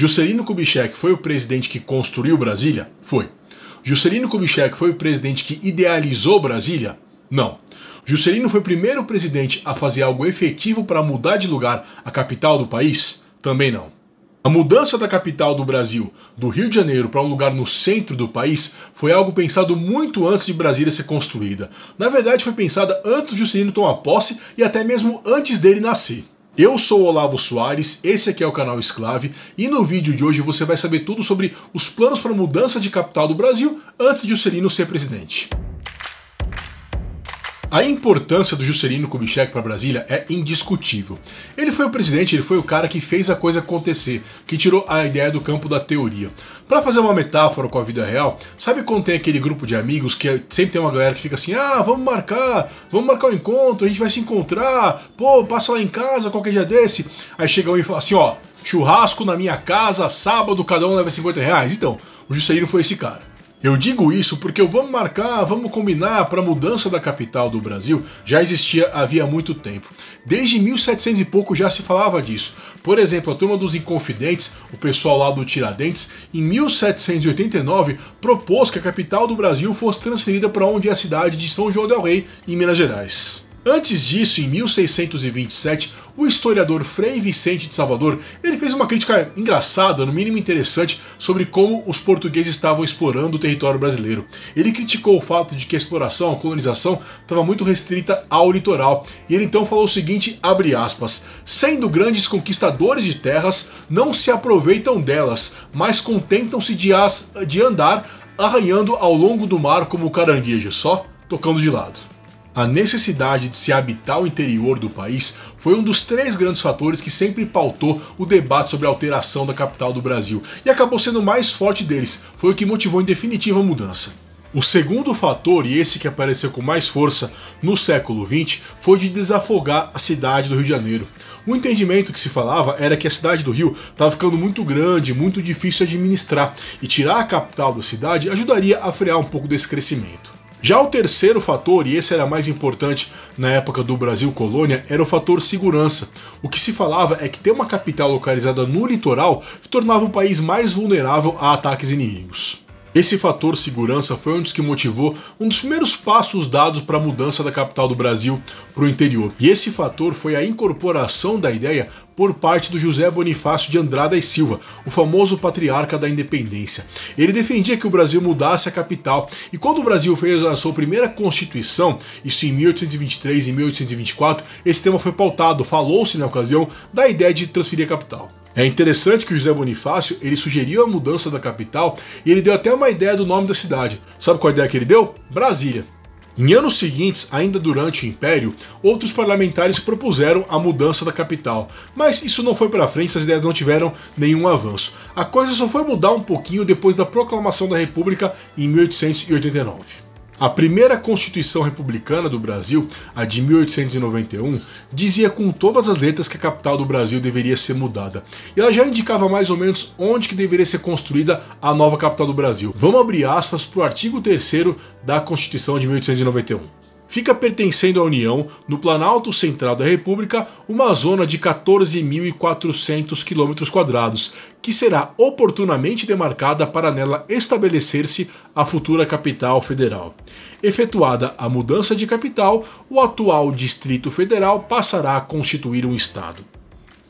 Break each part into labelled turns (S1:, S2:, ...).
S1: Juscelino Kubitschek foi o presidente que construiu Brasília? Foi. Juscelino Kubitschek foi o presidente que idealizou Brasília? Não. Juscelino foi o primeiro presidente a fazer algo efetivo para mudar de lugar a capital do país? Também não. A mudança da capital do Brasil, do Rio de Janeiro, para um lugar no centro do país, foi algo pensado muito antes de Brasília ser construída. Na verdade, foi pensada antes de Juscelino tomar posse e até mesmo antes dele nascer. Eu sou Olavo Soares, esse aqui é o canal Esclave e no vídeo de hoje você vai saber tudo sobre os planos para a mudança de capital do Brasil antes de o Celino ser presidente. A importância do Juscelino Kubitschek para Brasília é indiscutível. Ele foi o presidente, ele foi o cara que fez a coisa acontecer, que tirou a ideia do campo da teoria. Para fazer uma metáfora com a vida real, sabe quando tem aquele grupo de amigos que é, sempre tem uma galera que fica assim: ah, vamos marcar, vamos marcar o um encontro, a gente vai se encontrar, pô, passa lá em casa qualquer dia desse. Aí chega um e fala assim: ó, churrasco na minha casa, sábado, cada um leva 50 reais. Então, o Juscelino foi esse cara. Eu digo isso porque eu vamos marcar, vamos combinar para a mudança da capital do Brasil já existia havia muito tempo. Desde 1700 e pouco já se falava disso. Por exemplo, a turma dos Inconfidentes, o pessoal lá do Tiradentes, em 1789 propôs que a capital do Brasil fosse transferida para onde é a cidade de São João del Rei, em Minas Gerais. Antes disso, em 1627, o historiador Frei Vicente de Salvador ele fez uma crítica engraçada, no mínimo interessante, sobre como os portugueses estavam explorando o território brasileiro. Ele criticou o fato de que a exploração, a colonização, estava muito restrita ao litoral. E ele então falou o seguinte, abre aspas, sendo grandes conquistadores de terras, não se aproveitam delas, mas contentam-se de, de andar arranhando ao longo do mar como caranguejo, só tocando de lado. A necessidade de se habitar o interior do país foi um dos três grandes fatores que sempre pautou o debate sobre a alteração da capital do Brasil e acabou sendo o mais forte deles, foi o que motivou em definitiva a mudança. O segundo fator, e esse que apareceu com mais força no século XX, foi de desafogar a cidade do Rio de Janeiro. O entendimento que se falava era que a cidade do Rio estava ficando muito grande, muito difícil de administrar, e tirar a capital da cidade ajudaria a frear um pouco desse crescimento. Já o terceiro fator, e esse era mais importante na época do Brasil colônia, era o fator segurança. O que se falava é que ter uma capital localizada no litoral tornava o país mais vulnerável a ataques inimigos. Esse fator segurança foi um dos que motivou um dos primeiros passos dados para a mudança da capital do Brasil para o interior. E esse fator foi a incorporação da ideia por parte do José Bonifácio de Andrada e Silva, o famoso patriarca da independência. Ele defendia que o Brasil mudasse a capital, e quando o Brasil fez a sua primeira constituição, isso em 1823 e 1824, esse tema foi pautado, falou-se na ocasião, da ideia de transferir a capital. É interessante que o José Bonifácio ele sugeriu a mudança da capital e ele deu até uma ideia do nome da cidade. Sabe qual ideia que ele deu? Brasília. Em anos seguintes, ainda durante o Império, outros parlamentares propuseram a mudança da capital, mas isso não foi para frente, essas ideias não tiveram nenhum avanço. A coisa só foi mudar um pouquinho depois da proclamação da República em 1889. A primeira Constituição Republicana do Brasil, a de 1891, dizia com todas as letras que a capital do Brasil deveria ser mudada. E ela já indicava mais ou menos onde que deveria ser construída a nova capital do Brasil. Vamos abrir aspas para o artigo 3 da Constituição de 1891 fica pertencendo à União, no Planalto Central da República, uma zona de 14.400 km, que será oportunamente demarcada para nela estabelecer-se a futura capital federal. Efetuada a mudança de capital, o atual Distrito Federal passará a constituir um Estado.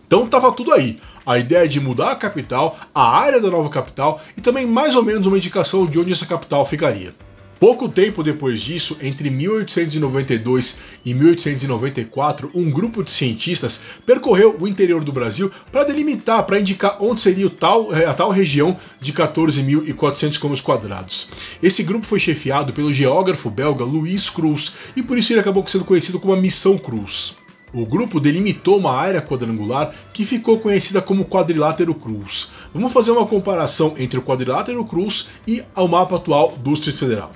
S1: Então estava tudo aí. A ideia de mudar a capital, a área da nova capital e também mais ou menos uma indicação de onde essa capital ficaria. Pouco tempo depois disso, entre 1892 e 1894, um grupo de cientistas percorreu o interior do Brasil para delimitar, para indicar onde seria tal, eh, a tal região de 14.400 km. Esse grupo foi chefiado pelo geógrafo belga Luiz Cruz e por isso ele acabou sendo conhecido como a Missão Cruz. O grupo delimitou uma área quadrangular que ficou conhecida como Quadrilátero Cruz. Vamos fazer uma comparação entre o Quadrilátero Cruz e o mapa atual do Distrito Federal.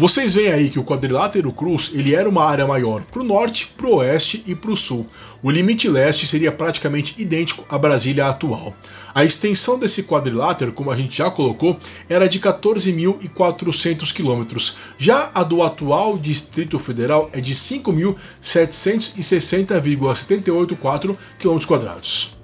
S1: Vocês veem aí que o quadrilátero cruz ele era uma área maior para o norte, para o oeste e para o sul. O limite leste seria praticamente idêntico à Brasília atual. A extensão desse quadrilátero, como a gente já colocou, era de 14.400 quilômetros. Já a do atual Distrito Federal é de 5.760,784 km quadrados.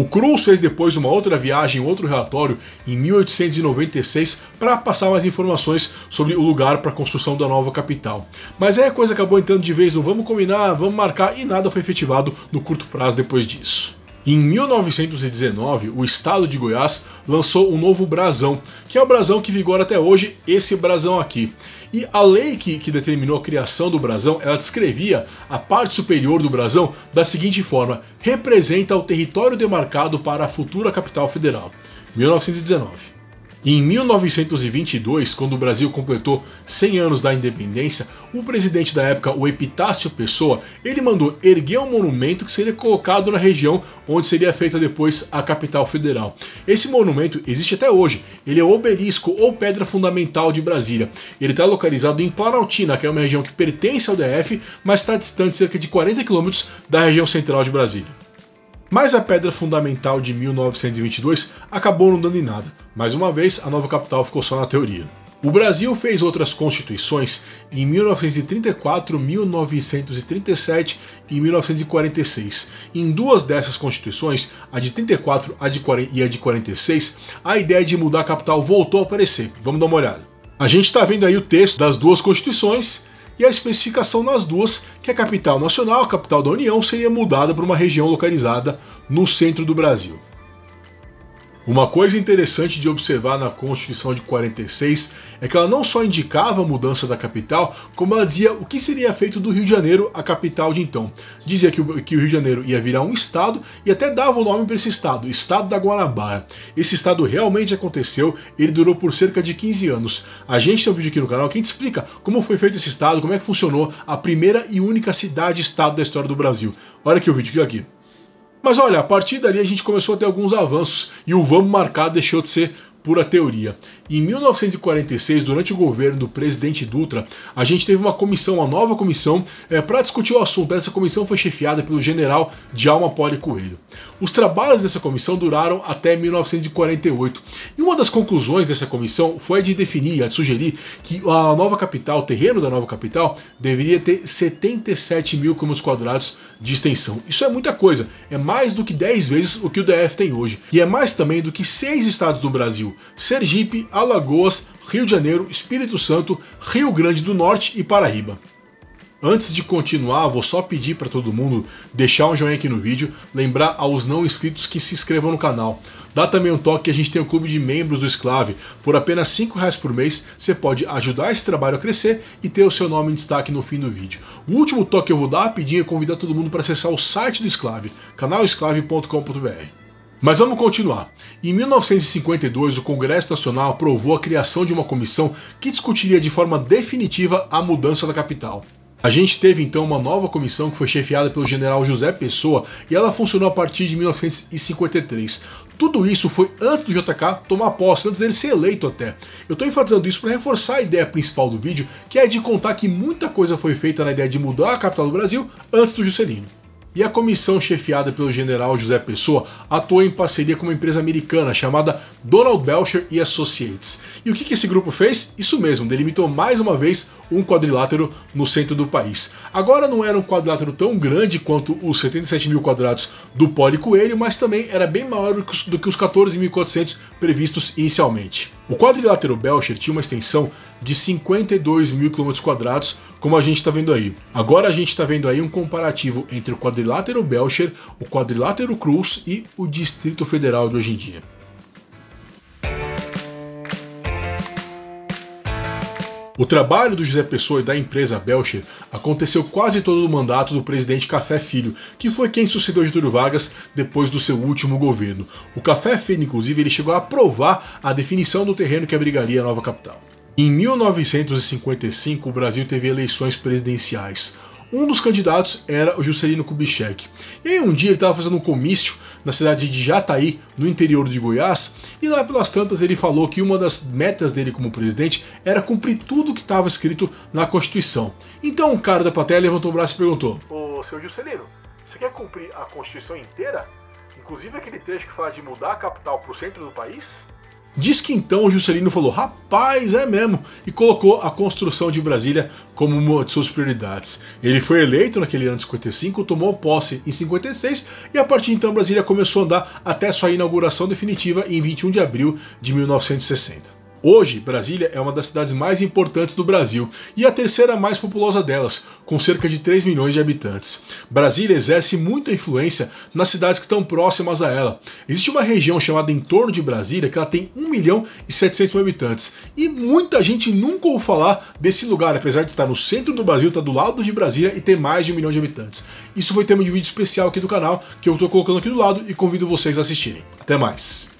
S1: O Cruz fez depois uma outra viagem, outro relatório, em 1896, para passar mais informações sobre o lugar para a construção da nova capital. Mas aí é, a coisa acabou entrando de vez no vamos combinar, vamos marcar, e nada foi efetivado no curto prazo depois disso. Em 1919, o estado de Goiás lançou um novo brasão, que é o brasão que vigora até hoje, esse brasão aqui. E a lei que, que determinou a criação do brasão, ela descrevia a parte superior do brasão da seguinte forma: representa o território demarcado para a futura capital federal. 1919. E em 1922, quando o Brasil completou 100 anos da independência, o presidente da época, o Epitácio Pessoa, ele mandou erguer um monumento que seria colocado na região onde seria feita depois a capital federal. Esse monumento existe até hoje, ele é o obelisco ou pedra fundamental de Brasília. Ele está localizado em Planaltina, que é uma região que pertence ao DF, mas está distante cerca de 40 quilômetros da região central de Brasília. Mas a pedra fundamental de 1922 acabou não dando em nada. Mais uma vez, a nova capital ficou só na teoria. O Brasil fez outras constituições em 1934, 1937 e 1946. Em duas dessas constituições, a de 34 a de 40, e a de 46, a ideia de mudar a capital voltou a aparecer. Vamos dar uma olhada. A gente está vendo aí o texto das duas constituições e a especificação nas duas que a capital nacional, a capital da União, seria mudada para uma região localizada no centro do Brasil. Uma coisa interessante de observar na Constituição de 46 é que ela não só indicava a mudança da capital, como ela dizia o que seria feito do Rio de Janeiro, a capital de então. Dizia que o, que o Rio de Janeiro ia virar um estado e até dava o nome para esse estado, Estado da Guanabara. Esse estado realmente aconteceu, ele durou por cerca de 15 anos. A gente tem um vídeo aqui no canal que a gente explica como foi feito esse estado, como é que funcionou a primeira e única cidade-estado da história do Brasil. Olha aqui o vídeo aqui. Mas olha, a partir dali a gente começou a ter alguns avanços e o vamos marcar deixou de ser pura teoria. Em 1946, durante o governo do presidente Dutra, a gente teve uma comissão, uma nova comissão, é, eh, para discutir o assunto. Essa comissão foi chefiada pelo general Djalma Poli Coelho. Os trabalhos dessa comissão duraram até 1948. E uma das conclusões dessa comissão foi a de definir, a de sugerir que a nova capital, o terreno da nova capital, deveria ter 77 mil quilômetros quadrados de extensão. Isso é muita coisa, é mais do que 10 vezes o que o DF tem hoje. E é mais também do que seis estados do Brasil. Brasil: Sergipe, Alagoas, Rio de Janeiro, Espírito Santo, Rio Grande do Norte e Paraíba. Antes de continuar, vou só pedir para todo mundo deixar um joinha aqui no vídeo, lembrar aos não inscritos que se inscrevam no canal. Dá também um toque que a gente tem o um clube de membros do Esclave. Por apenas R$ reais por mês, você pode ajudar esse trabalho a crescer e ter o seu nome em destaque no fim do vídeo. O último toque que eu vou dar rapidinho é convidar todo mundo para acessar o site do Esclave, canalesclave.com.br. Mas vamos continuar. Em 1952, o Congresso Nacional aprovou a criação de uma comissão que discutiria de forma definitiva a mudança da capital. A gente teve então uma nova comissão que foi chefiada pelo general José Pessoa e ela funcionou a partir de 1953. Tudo isso foi antes do JK tomar posse, antes dele ser eleito até. Eu estou enfatizando isso para reforçar a ideia principal do vídeo, que é de contar que muita coisa foi feita na ideia de mudar a capital do Brasil antes do Juscelino. E a comissão chefiada pelo general José Pessoa atuou em parceria com uma empresa americana chamada Donald Belcher Associates. E o que esse grupo fez? Isso mesmo, delimitou mais uma vez um quadrilátero no centro do país. Agora não era um quadrilátero tão grande quanto os 77 mil quadrados do Poli Coelho, mas também era bem maior do que os 14.400 previstos inicialmente. O quadrilátero Belcher tinha uma extensão de 52 mil quilômetros quadrados, como a gente está vendo aí. Agora a gente está vendo aí um comparativo entre o quadrilátero Belcher, o quadrilátero Cruz e o Distrito Federal de hoje em dia. O trabalho do José Pessoa e da empresa Belcher aconteceu quase todo o mandato do presidente Café Filho, que foi quem sucedeu Getúlio Vargas depois do seu último governo. O Café Filho, inclusive, ele chegou a aprovar a definição do terreno que abrigaria a nova capital. Em 1955, o Brasil teve eleições presidenciais. Um dos candidatos era o Juscelino Kubitschek. E aí um dia ele estava fazendo um comício na cidade de Jataí, no interior de Goiás, e lá pelas tantas ele falou que uma das metas dele como presidente era cumprir tudo o que estava escrito na Constituição. Então um cara da plateia levantou o braço e perguntou: Ô, seu Juscelino, você quer cumprir a Constituição inteira? Inclusive aquele trecho que fala de mudar a capital para o centro do país? Diz que então Juscelino falou: rapaz, é mesmo, e colocou a construção de Brasília como uma de suas prioridades. Ele foi eleito naquele ano de 55, tomou posse em 56 e a partir de então Brasília começou a andar até sua inauguração definitiva em 21 de abril de 1960. Hoje, Brasília é uma das cidades mais importantes do Brasil e a terceira mais populosa delas, com cerca de 3 milhões de habitantes. Brasília exerce muita influência nas cidades que estão próximas a ela. Existe uma região chamada Entorno de Brasília que ela tem 1 milhão e 700 mil habitantes e muita gente nunca ouve falar desse lugar, apesar de estar no centro do Brasil, estar tá do lado de Brasília e ter mais de um milhão de habitantes. Isso foi tema de vídeo especial aqui do canal que eu estou colocando aqui do lado e convido vocês a assistirem. Até mais!